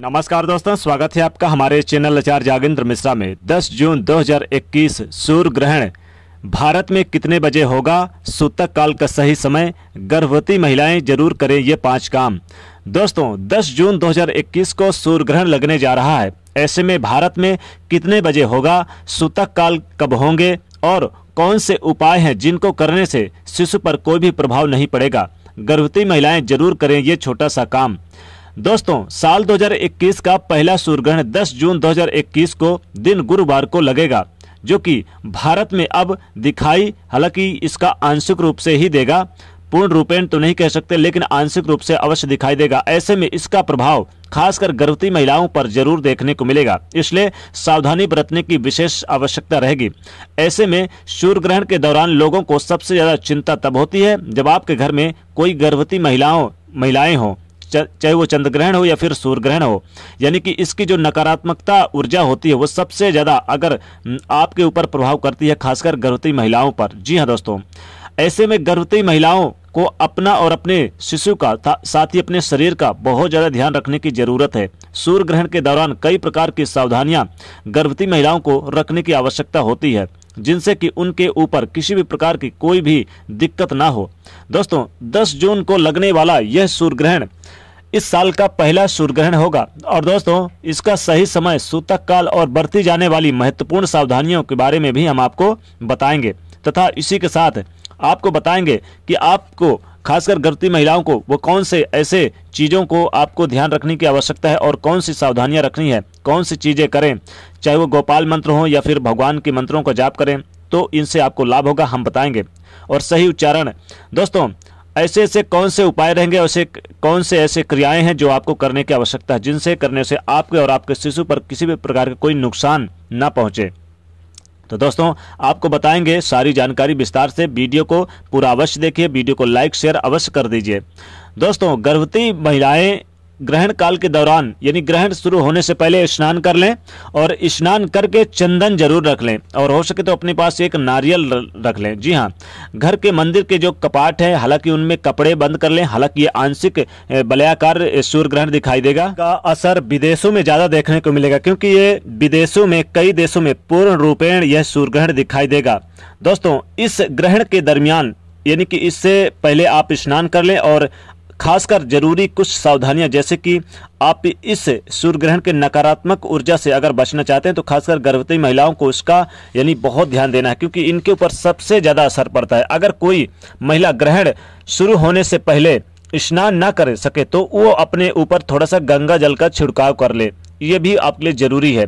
नमस्कार दोस्तों स्वागत है आपका हमारे चैनल आचार जागेंद्र मिश्रा में 10 जून 2021 सूर्य ग्रहण भारत में कितने बजे होगा सूतक काल का सही समय गर्भवती महिलाएं जरूर करें ये पांच काम दोस्तों 10 जून 2021 को सूर्य ग्रहण लगने जा रहा है ऐसे में भारत में कितने बजे होगा सूतक काल कब होंगे और कौन से उपाय हैं जिनको करने से शिशु पर कोई भी प्रभाव नहीं पड़ेगा गर्भवती महिलाएं जरूर करें ये छोटा सा काम दोस्तों साल 2021 का पहला सूर्यग्रहण 10 जून 2021 को दिन गुरुवार को लगेगा जो कि भारत में अब दिखाई हालांकि इसका आंशिक रूप से ही देगा पूर्ण रूपेण तो नहीं कह सकते लेकिन आंशिक रूप से अवश्य दिखाई देगा ऐसे में इसका प्रभाव खासकर गर्भवती महिलाओं पर जरूर देखने को मिलेगा इसलिए सावधानी बरतने की विशेष आवश्यकता रहेगी ऐसे में सूर्य ग्रहण के दौरान लोगों को सबसे ज्यादा चिंता तब होती है जब आपके घर में कोई गर्भवती महिलाओं महिलाएं हों चाहे वो चंद्र ग्रहण हो या फिर सूर्य ग्रहण हो यानी कि इसकी जो नकारात्मकता ऊर्जा होती है वो सबसे ज़्यादा अगर आपके ऊपर प्रभाव करती है खासकर गर्भवती महिलाओं पर जी हाँ दोस्तों ऐसे में गर्भवती महिलाओं को अपना और अपने शिशु का साथ ही अपने शरीर का बहुत ज़्यादा ध्यान रखने की ज़रूरत है सूर्य ग्रहण के दौरान कई प्रकार की सावधानियां गर्भवती महिलाओं को रखने की आवश्यकता होती है जिनसे कि उनके ऊपर किसी भी प्रकार की कोई भी दिक्कत ना हो दोस्तों 10 जून को लगने वाला यह सूर्य ग्रहण इस साल का पहला सूर्य ग्रहण होगा और दोस्तों इसका सही समय सूतक काल और बरती जाने वाली महत्वपूर्ण सावधानियों के बारे में भी हम आपको बताएंगे तथा इसी के साथ आपको बताएंगे कि आपको खासकर गर्भवती महिलाओं को वो कौन से ऐसे चीज़ों को आपको ध्यान रखने की आवश्यकता है और कौन सी सावधानियां रखनी है कौन सी चीज़ें करें चाहे वो गोपाल मंत्र हो या फिर भगवान के मंत्रों का जाप करें तो इनसे आपको लाभ होगा हम बताएंगे और सही उच्चारण दोस्तों ऐसे ऐसे कौन से उपाय रहेंगे ऐसे कौन से ऐसे क्रियाएं हैं जो आपको करने की आवश्यकता है जिनसे करने से आपके और आपके शिशु पर किसी भी प्रकार का कोई नुकसान ना पहुंचे तो दोस्तों आपको बताएंगे सारी जानकारी विस्तार से वीडियो को पूरा अवश्य देखिए वीडियो को लाइक शेयर अवश्य कर दीजिए दोस्तों गर्भवती महिलाएं ग्रहण काल के दौरान यानी ग्रहण शुरू होने से पहले स्नान कर लें और स्नान करके चंदन जरूर रख लें और हो सके तो अपने पास एक नारियल रख लें जी हाँ घर के मंदिर के जो कपाट है हालांकि उनमें कपड़े बंद कर लें हालांकि ये आंशिक बलयाकार सूर्य ग्रहण दिखाई देगा का असर विदेशों में ज्यादा देखने को मिलेगा क्योंकि ये विदेशों में कई देशों में पूर्ण रूपेण यह सूर्य ग्रहण दिखाई देगा दोस्तों इस ग्रहण के दरमियान यानी कि इससे पहले आप स्नान कर लें और खासकर जरूरी कुछ सावधानियां जैसे कि आप इस सूर्य ग्रहण के नकारात्मक ऊर्जा से अगर बचना चाहते हैं तो खासकर गर्भवती महिलाओं को इसका यानी बहुत ध्यान देना है क्योंकि इनके ऊपर सबसे ज़्यादा असर पड़ता है अगर कोई महिला ग्रहण शुरू होने से पहले स्नान ना कर सके तो वो अपने ऊपर थोड़ा सा गंगा जल का छिड़काव कर ले ये भी आपके लिए जरूरी है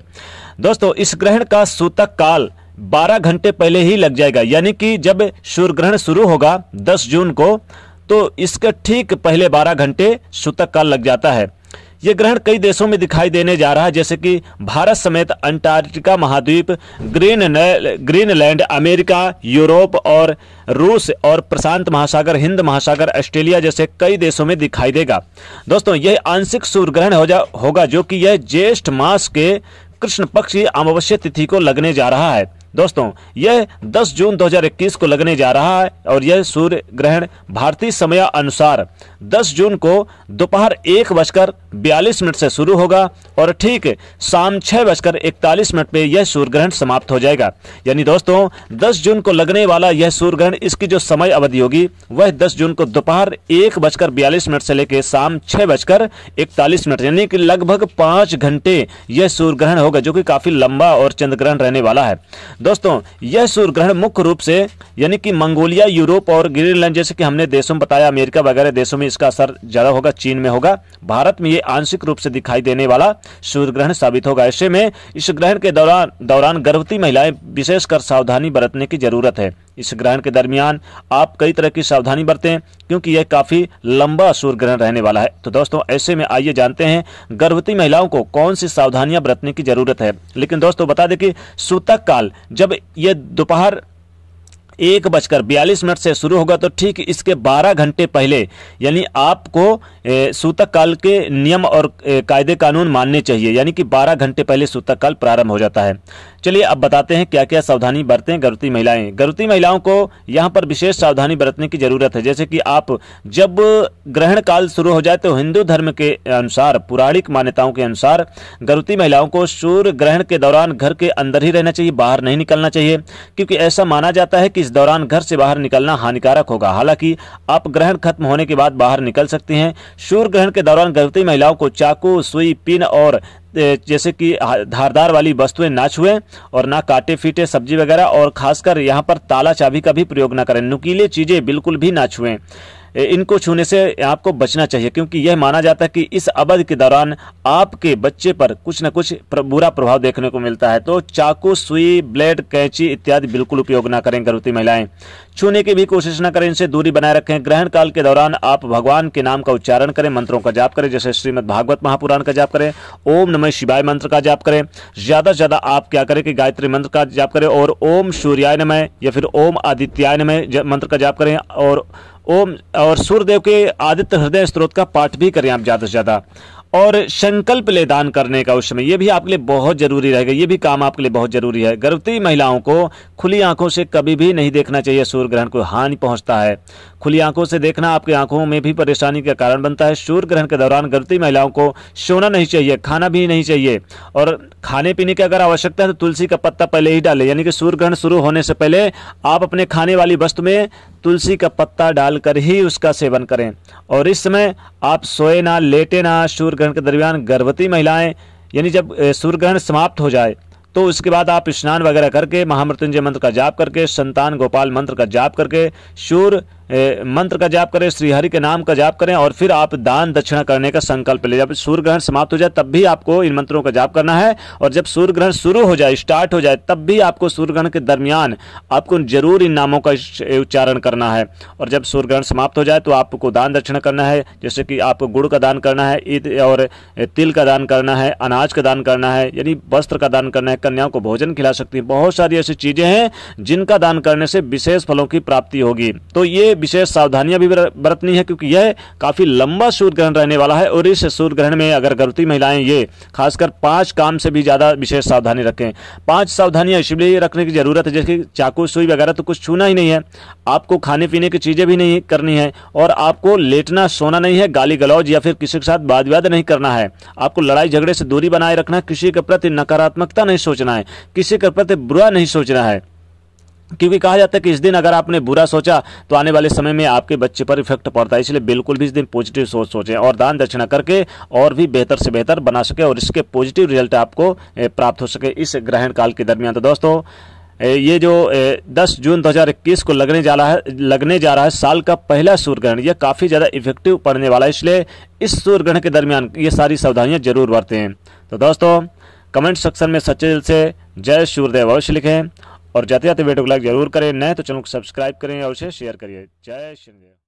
दोस्तों इस ग्रहण का सूतक काल 12 घंटे पहले ही लग जाएगा यानी कि जब सूर्य ग्रहण शुरू होगा 10 जून को तो इसका ठीक पहले बारह घंटे सूतक काल लग जाता है ये ग्रहण कई देशों में दिखाई देने जा रहा है जैसे कि भारत समेत अंटार्कटिका महाद्वीप ग्रीन ग्रीनलैंड अमेरिका यूरोप और रूस और प्रशांत महासागर हिंद महासागर ऑस्ट्रेलिया जैसे कई देशों में दिखाई देगा दोस्तों यह आंशिक सूर्य ग्रहण हो जा होगा जो कि यह ज्येष्ठ मास के कृष्ण पक्ष अमावस्या तिथि को लगने जा रहा है दोस्तों यह 10 जून 2021 को लगने जा रहा है और यह सूर्य ग्रहण भारतीय समय अनुसार 10 जून को दोपहर एक बजकर बयालीस मिनट से शुरू होगा और ठीक शाम छह बजकर इकतालीस मिनट में यह सूर्य ग्रहण समाप्त हो जाएगा यानी दोस्तों दस जून को लगने वाला यह सूर्य ग्रहण इसकी जो समय अवधि होगी वह दस जून को दोपहर एक बजकर बयालीस मिनट से लेकर शाम छह बजकर इकतालीस मिनट यानी कि लगभग पांच घंटे यह सूर्य ग्रहण होगा जो की काफ़ी लंबा और चंद्र ग्रहण रहने वाला है दोस्तों यह सूर्य ग्रहण मुख्य रूप से यानी कि मंगोलिया यूरोप और ग्रीनलैंड जैसे कि हमने देशों में बताया अमेरिका वगैरह देशों में इसका असर ज़्यादा होगा चीन में होगा भारत में ये आंशिक रूप से दिखाई देने वाला सूर्य ग्रहण साबित होगा ऐसे में इस ग्रहण के दौरान दौरान गर्भवती महिलाएं विशेषकर सावधानी बरतने की जरूरत है इस ग्रहण के दरमियान आप कई तरह की सावधानी बरतें क्योंकि यह काफ़ी लंबा सूर्य ग्रहण रहने वाला है तो दोस्तों ऐसे में आइए जानते हैं गर्भवती महिलाओं को कौन सी सावधानियां बरतने की जरूरत है लेकिन दोस्तों बता दें कि सूतक काल जब यह दोपहर एक बजकर बयालीस मिनट से शुरू होगा तो ठीक इसके बारह घंटे पहले यानी आपको सूतक काल के नियम और कायदे कानून मानने चाहिए यानी कि बारह घंटे पहले सूतक काल प्रारंभ हो जाता है चलिए अब बताते हैं क्या क्या सावधानी बरतें गर्भवती महिलाएं गर्भवती महिलाओं को यहाँ पर विशेष सावधानी बरतने की जरूरत है जैसे कि आप जब ग्रहण काल शुरू हो जाए तो हिंदू धर्म के अनुसार पुराणिक मान्यताओं के अनुसार गर्भवती महिलाओं को सूर्य ग्रहण के दौरान घर के अंदर ही रहना चाहिए बाहर नहीं निकलना चाहिए क्योंकि ऐसा माना जाता है कि इस दौरान घर से बाहर निकलना हानिकारक होगा हालांकि ग्रहण खत्म होने के बाद बाहर निकल सकते हैं सूर्य ग्रहण के दौरान गर्भवती महिलाओं को चाकू सुई पिन और जैसे कि धारदार वाली वस्तुएं ना छुए और ना काटे फीटे सब्जी वगैरह और खासकर यहाँ पर ताला चाबी का भी प्रयोग न करें नुकीले चीजें बिल्कुल भी ना छुएं इनको छूने से आपको बचना चाहिए क्योंकि यह माना जाता है कि इस अवधि के दौरान आपके बच्चे पर कुछ न कुछ बुरा प्रभाव देखने को मिलता है तो चाकू सुई ब्लेड कैंची इत्यादि बिल्कुल उपयोग न करें गर्भवती महिलाएं छूने की भी कोशिश न करें इनसे दूरी बनाए रखें ग्रहण काल के दौरान आप भगवान के नाम का उच्चारण करें मंत्रों का जाप करें जैसे श्रीमद भागवत महापुराण का जाप करें ओम नमय शिवाय मंत्र का जाप करें ज्यादा से ज्यादा आप क्या करें कि गायत्री मंत्र का जाप करें और ओम सूर्याय नमय या फिर ओम आदित्याय नमय मंत्र का जाप करें और ओम और सूर्यदेव के आदित्य हृदय स्त्रोत का पाठ भी करें आप ज़्यादा से ज़्यादा और संकल्प ले दान करने का उस समय यह भी आपके लिए बहुत जरूरी रहेगा ये भी काम आपके लिए बहुत जरूरी है गर्भवती महिलाओं को खुली आंखों से कभी भी नहीं देखना चाहिए सूर्य ग्रहण को हानि पहुंचता है खुली आंखों से देखना आपकी आंखों में भी परेशानी का कारण बनता है सूर्य ग्रहण के दौरान गर्भवती महिलाओं को सोना नहीं चाहिए खाना भी नहीं चाहिए और खाने पीने की अगर आवश्यकता है तो तुलसी का पत्ता पहले ही डालें यानी कि सूर्य ग्रहण शुरू होने से पहले आप अपने खाने वाली वस्तु में तुलसी का पत्ता डालकर ही उसका सेवन करें और इस समय आप सोए ना लेटे ना सूर्य ग्रहण के दरमियान गर्भवती महिलाएं यानी जब सूर्य ग्रहण समाप्त हो जाए तो उसके बाद आप स्नान वगैरह करके महामृत्युंजय मंत्र का जाप करके संतान गोपाल मंत्र का जाप करके सूर्य मंत्र का जाप करें श्रीहरि के नाम का जाप करें और फिर आप दान दक्षिणा करने का संकल्प ले जब सूर्य ग्रहण समाप्त हो जाए तब भी आपको इन मंत्रों का जाप करना है और जब सूर्य ग्रहण शुरू हो जाए स्टार्ट हो जाए तब भी आपको सूर्य ग्रहण के दरमियान आपको जरूर इन नामों का उच्चारण करना है और जब सूर्य ग्रहण समाप्त हो जाए तो आपको दान दक्षिणा करना है जैसे कि आपको गुड़ का दान करना है ईद और तिल का दान करना है अनाज का दान करना है यानी वस्त्र का दान करना है कन्याओं को भोजन खिला सकती है बहुत सारी ऐसी चीज़ें हैं जिनका दान करने से विशेष फलों की प्राप्ति होगी तो ये विशेष सावधानियां भी बरतनी है क्योंकि यह काफ़ी लंबा सूर्य ग्रहण रहने वाला है और इस सूर्य ग्रहण में अगर गर्भवती महिलाएं ये खासकर पांच काम से भी ज़्यादा विशेष सावधानी रखें पांच सावधानियां इसलिए रखने की ज़रूरत है जैसे चाकू सुई वगैरह तो कुछ छूना ही नहीं है आपको खाने पीने की चीज़ें भी नहीं करनी है और आपको लेटना सोना नहीं है गाली गलौज या फिर किसी के साथ वाद विवाद नहीं करना है आपको लड़ाई झगड़े से दूरी बनाए रखना किसी के प्रति नकारात्मकता नहीं सोचना है किसी के प्रति बुरा नहीं सोचना है क्योंकि कहा जाता है कि इस दिन अगर आपने बुरा सोचा तो आने वाले समय में आपके बच्चे पर इफेक्ट पड़ता है इसलिए बिल्कुल भी इस दिन पॉजिटिव सोच सोचें और दान दक्षिणा करके और भी बेहतर से बेहतर बना सके और इसके पॉजिटिव रिजल्ट आपको प्राप्त हो सके इस ग्रहण काल के दरमियान तो दोस्तों ये जो 10 जून 2021 को लगने जा रहा है लगने जा रहा है साल का पहला सूर्य ग्रहण यह काफ़ी ज़्यादा इफेक्टिव पड़ने वाला है इसलिए इस सूर्य ग्रहण के दरमियान ये सारी सावधानियाँ जरूर बरतें तो दोस्तों कमेंट सेक्शन में सच्चे दिल से जय सूर्यदेव अवश्य लिखें और जाते जाते वीडियो को लाइक जरूर करें नए तो चैनल को सब्सक्राइब करें और उसे शेयर करिए जय श्री